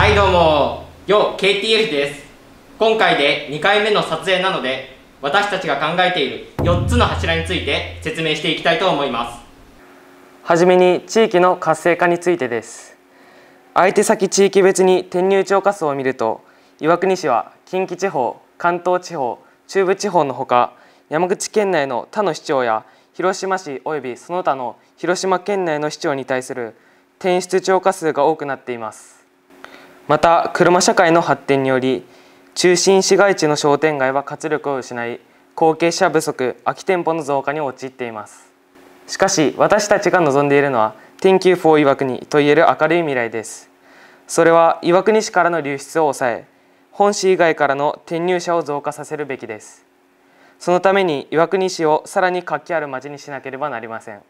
はいどうもよ KTF です今回で2回目の撮影なので私たちが考えている4つの柱について説明していきたいと思いますはじめに地域の活性化についてです相手先地域別に転入超過数を見ると岩国市は近畿地方関東地方中部地方のほか山口県内の他の市長や広島市及びその他の広島県内の市長に対する転出超過数が多くなっていますまた車社会の発展により中心市街地の商店街は活力を失い後継者不足空き店舗の増加に陥っていますしかし私たちが望んでいるのは天 h a n 岩国といえる明るい未来ですそれは岩国市からの流出を抑え本市以外からの転入者を増加させるべきですそのために岩国市をさらに活気ある街にしなければなりません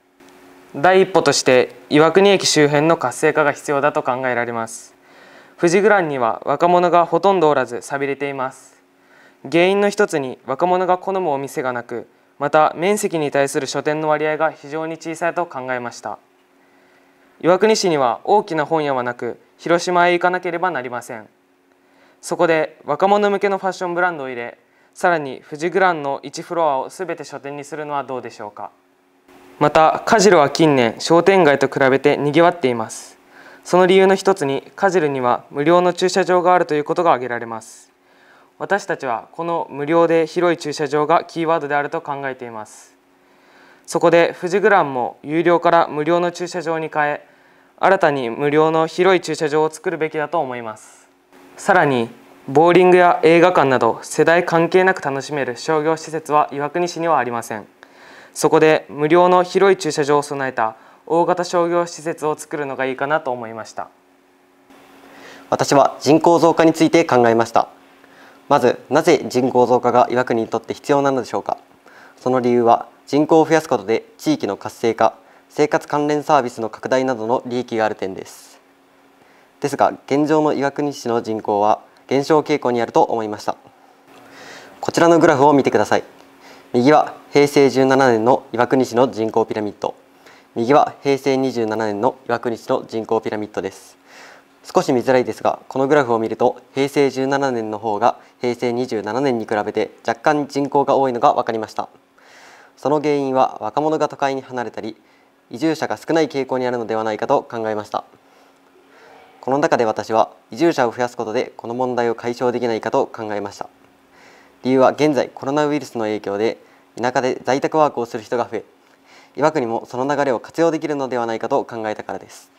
第一歩として岩国駅周辺の活性化が必要だと考えられます富士グランには若者がほとんどおらず寂れています原因の一つに若者が好むお店がなくまた面積に対する書店の割合が非常に小さいと考えました岩国市には大きな本屋はなく広島へ行かなければなりませんそこで若者向けのファッションブランドを入れさらに富士グランの1フロアを全て書店にするのはどうでしょうかまたカジロは近年商店街と比べてにぎわっていますその理由の一つにカジルには無料の駐車場があるということが挙げられます私たちはこの無料で広い駐車場がキーワードであると考えていますそこで富士グランも有料から無料の駐車場に変え新たに無料の広い駐車場を作るべきだと思いますさらにボーリングや映画館など世代関係なく楽しめる商業施設は岩国市にはありませんそこで無料の広い駐車場を備えた大型商業施設を作るのがいいかなと思いました私は人口増加について考えましたまずなぜ人口増加が岩国にとって必要なのでしょうかその理由は人口を増やすことで地域の活性化生活関連サービスの拡大などの利益がある点ですですが現状の岩国市の人口は減少傾向にあると思いましたこちらのグラフを見てください右は平成17年の岩国市の人口ピラミッド右は平成27年の岩国市の人口ピラミッドです少し見づらいですがこのグラフを見ると平成17年の方が平成27年に比べて若干人口が多いのが分かりましたその原因は若者が都会に離れたり移住者が少ない傾向にあるのではないかと考えましたこの中で私は移住者を増やすことでこの問題を解消できないかと考えました理由は現在コロナウイルスの影響で田舎で在宅ワークをする人が増え岩国もその流れを活用できるのではないかと考えたからです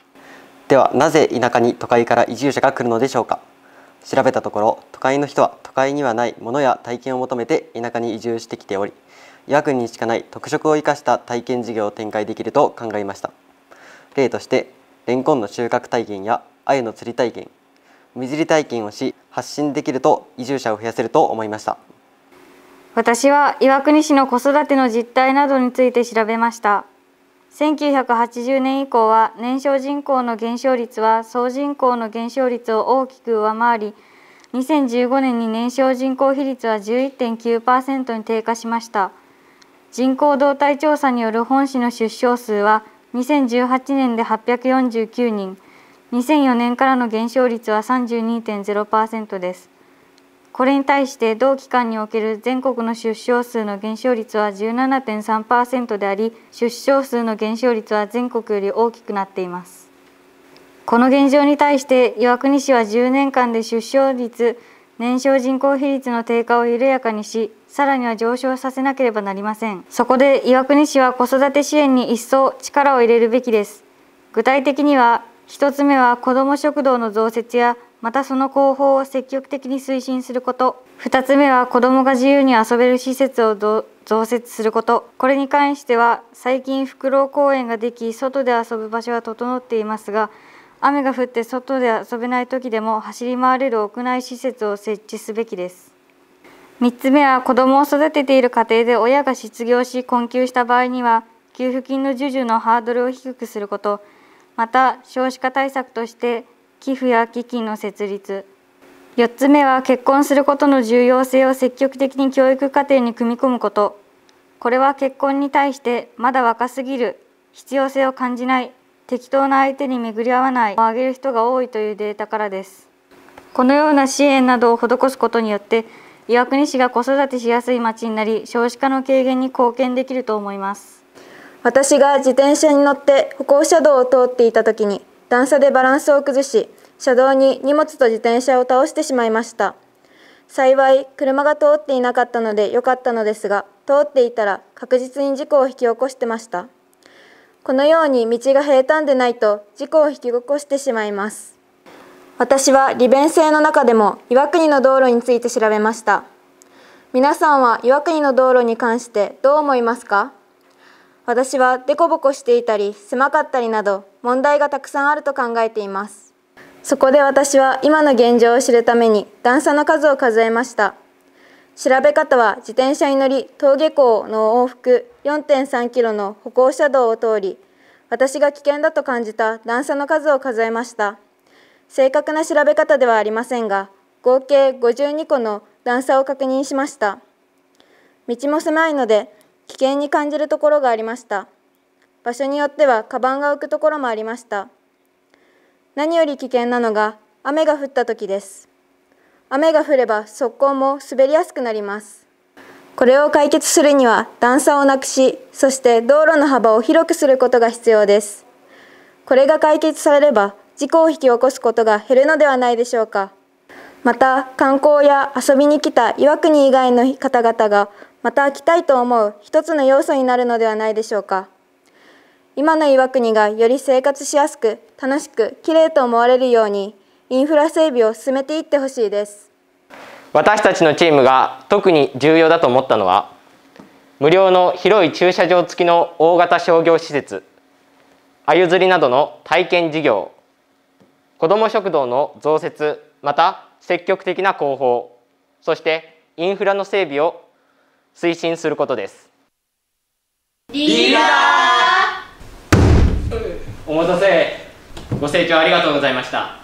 ではなぜ田舎に都会から移住者が来るのでしょうか調べたところ都会の人は都会にはないものや体験を求めて田舎に移住してきており岩国にしかない特色を生かした体験事業を展開できると考えました例としてレンコンの収穫体験や鮎の釣り体験水釣り体験をし発信できると移住者を増やせると思いました私は岩国市の子育ての実態などについて調べました1980年以降は年少人口の減少率は総人口の減少率を大きく上回り2015年に年少人口比率は11.9%に低下しました人口動態調査による本市の出生数は2018年で849人2004年からの減少率は32.0%ですこれに対して同期間における全国の出生数の減少率は17.3%であり出生数の減少率は全国より大きくなっていますこの現状に対して岩国市は10年間で出生率年少人口比率の低下を緩やかにしさらには上昇させなければなりませんそこで岩国市は子育て支援に一層力を入れるべきです具体的には1つ目は子ども食堂の増設やまたその広報を積極的に推進すること2つ目は子どもが自由に遊べる施設を増設することこれに関しては最近フクロウ公園ができ外で遊ぶ場所は整っていますが雨が降って外で遊べない時でも走り回れる屋内施設を設置すべきです3つ目は子どもを育てている家庭で親が失業し困窮した場合には給付金の授受のハードルを低くすることまた少子化対策として寄付や基金の設立4つ目は結婚することの重要性を積極的に教育課程に組み込むことこれは結婚に対してまだ若すぎる必要性を感じない適当な相手に巡り合わないを挙げる人が多いというデータからですこのような支援などを施すことによって岩国市が子育てしやすい町になり少子化の軽減に貢献できると思います私が自転車に乗って歩行者道を通っていた時に段差でバランスを崩し、車道に荷物と自転車を倒してしまいました。幸い、車が通っていなかったので良かったのですが、通っていたら確実に事故を引き起こしてました。このように道が平坦でないと事故を引き起こしてしまいます。私は利便性の中でも岩国の道路について調べました。皆さんは岩国の道路に関してどう思いますか私はデコボコしていたり狭かったりなど問題がたくさんあると考えていますそこで私は今の現状を知るために段差の数を数えました調べ方は自転車に乗り登下校の往復4.3キロの歩行者道を通り私が危険だと感じた段差の数を数えました正確な調べ方ではありませんが合計52個の段差を確認しました道も狭いので危険に感じるところがありました場所によってはカバンが浮くところもありました何より危険なのが雨が降った時です雨が降れば速攻も滑りやすくなりますこれを解決するには段差をなくしそして道路の幅を広くすることが必要ですこれが解決されれば事故を引き起こすことが減るのではないでしょうかまた観光や遊びに来た岩国以外の方々がまた飽きたいと思う一つの要素になるのではないでしょうか今の岩国がより生活しやすく楽しく綺麗と思われるようにインフラ整備を進めていってほしいです私たちのチームが特に重要だと思ったのは無料の広い駐車場付きの大型商業施設あゆ釣りなどの体験事業子ども食堂の増設また積極的な広報そしてインフラの整備を推進することですリーダーお待たせご清聴ありがとうございました